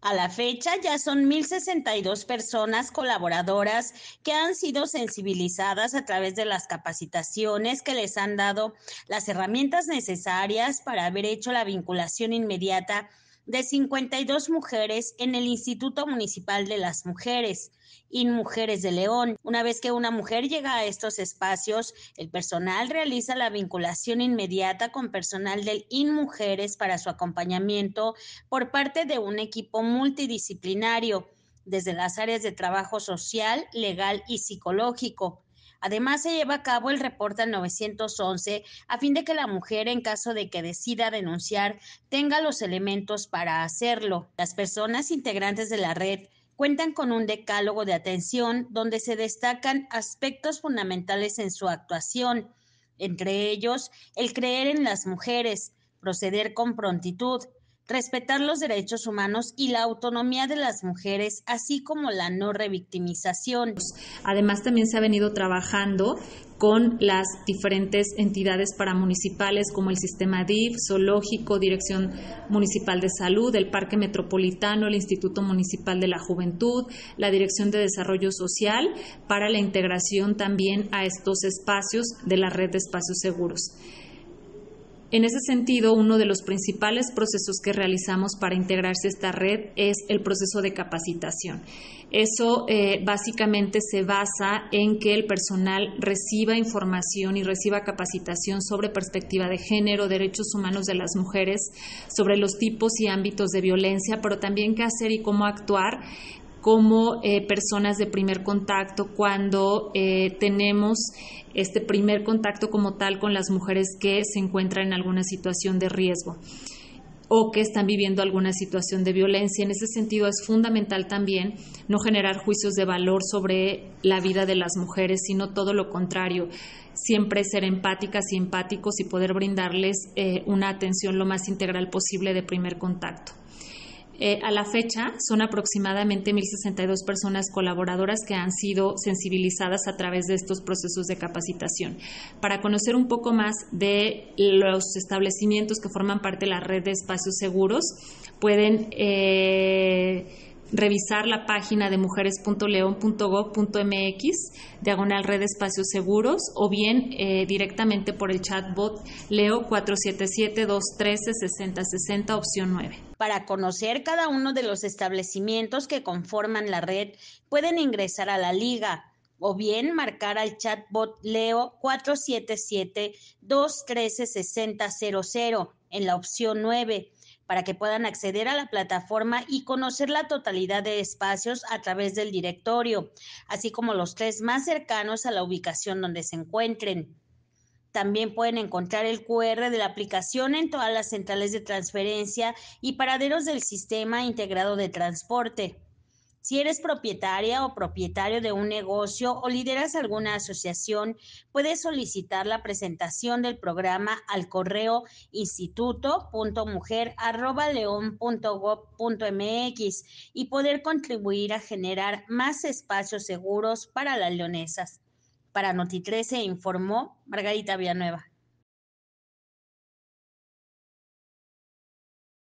A la fecha ya son 1.062 personas colaboradoras que han sido sensibilizadas a través de las capacitaciones que les han dado las herramientas necesarias para haber hecho la vinculación inmediata de 52 mujeres en el Instituto Municipal de las Mujeres. In Mujeres de León. Una vez que una mujer llega a estos espacios, el personal realiza la vinculación inmediata con personal del In Mujeres para su acompañamiento por parte de un equipo multidisciplinario, desde las áreas de trabajo social, legal y psicológico. Además, se lleva a cabo el reporte al 911 a fin de que la mujer, en caso de que decida denunciar, tenga los elementos para hacerlo. Las personas integrantes de la red cuentan con un decálogo de atención donde se destacan aspectos fundamentales en su actuación, entre ellos el creer en las mujeres, proceder con prontitud, respetar los derechos humanos y la autonomía de las mujeres, así como la no revictimización. Además, también se ha venido trabajando con las diferentes entidades paramunicipales como el Sistema DIF, Zoológico, Dirección Municipal de Salud, el Parque Metropolitano, el Instituto Municipal de la Juventud, la Dirección de Desarrollo Social, para la integración también a estos espacios de la red de espacios seguros. En ese sentido, uno de los principales procesos que realizamos para integrarse a esta red es el proceso de capacitación. Eso eh, básicamente se basa en que el personal reciba información y reciba capacitación sobre perspectiva de género, derechos humanos de las mujeres, sobre los tipos y ámbitos de violencia, pero también qué hacer y cómo actuar como eh, personas de primer contacto, cuando eh, tenemos este primer contacto como tal con las mujeres que se encuentran en alguna situación de riesgo o que están viviendo alguna situación de violencia. En ese sentido es fundamental también no generar juicios de valor sobre la vida de las mujeres, sino todo lo contrario, siempre ser empáticas y empáticos y poder brindarles eh, una atención lo más integral posible de primer contacto. Eh, a la fecha son aproximadamente 1.062 personas colaboradoras que han sido sensibilizadas a través de estos procesos de capacitación. Para conocer un poco más de los establecimientos que forman parte de la red de espacios seguros, pueden... Eh, revisar la página de mujeres.león.gov.mx, diagonal red espacios seguros, o bien eh, directamente por el chatbot leo 477-213-6060, opción 9. Para conocer cada uno de los establecimientos que conforman la red, pueden ingresar a la liga o bien marcar al chatbot leo 477-213-6000 en la opción 9 para que puedan acceder a la plataforma y conocer la totalidad de espacios a través del directorio, así como los tres más cercanos a la ubicación donde se encuentren. También pueden encontrar el QR de la aplicación en todas las centrales de transferencia y paraderos del sistema integrado de transporte. Si eres propietaria o propietario de un negocio o lideras alguna asociación, puedes solicitar la presentación del programa al correo instituto.mujer.gov.mx y poder contribuir a generar más espacios seguros para las leonesas. Para Noti 13 informó Margarita Villanueva.